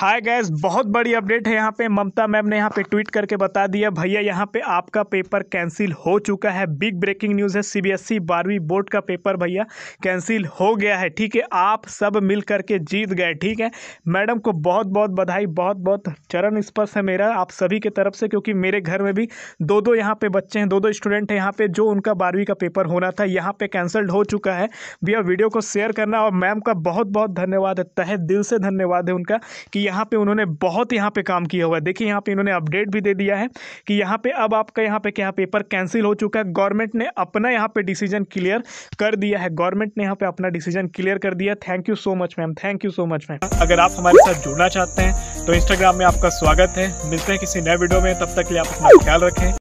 hi guys बहुत बड़ी update है यहाँ पे ममता मैम ने यहाँ पे ट्वीट करके बता दिया भैया यहाँ पे आपका पेपर कैंसिल हो चुका है बिग ब्रेकिंग न्यूज़ है सीबीएसई e बारहवीं बोर्ड का पेपर भैया कैंसिल हो गया है ठीक है आप सब मिल करके जीत गए ठीक है मैडम को बहुत बहुत बधाई बहुत बहुत चरण स्पर्श है मेरा आप सभी के तरफ से क्योंकि मेरे घर में भी दो दो यहाँ पे बच्चे हैं दो दो स्टूडेंट हैं यहाँ पर जो उनका बारहवीं का पेपर होना था यहाँ पे कैंसल्ड हो चुका है भैया वीडियो को शेयर करना और मैम का बहुत बहुत धन्यवाद है तहे दिल से धन्यवाद है उनका कि यहाँ पे उन्होंने बहुत यहाँ पे काम किया हुआ है देखिए यहाँ पे इन्होंने अपडेट भी दे दिया है कि यहाँ पे अब आपका यहाँ पे क्या पेपर कैंसिल हो चुका है गवर्नमेंट ने अपना यहाँ पे डिसीजन क्लियर कर दिया है गवर्नमेंट ने यहाँ पे अपना डिसीजन क्लियर कर दिया thank you so much ma'am thank you so much ma'am अगर आप हमारे साथ जुड़ना चाहते हैं तो इंस्टाग्राम में आपका स्वागत है मिलते हैं किसी नए वीडियो में तब तक के लिए आप अपना ख्याल रखें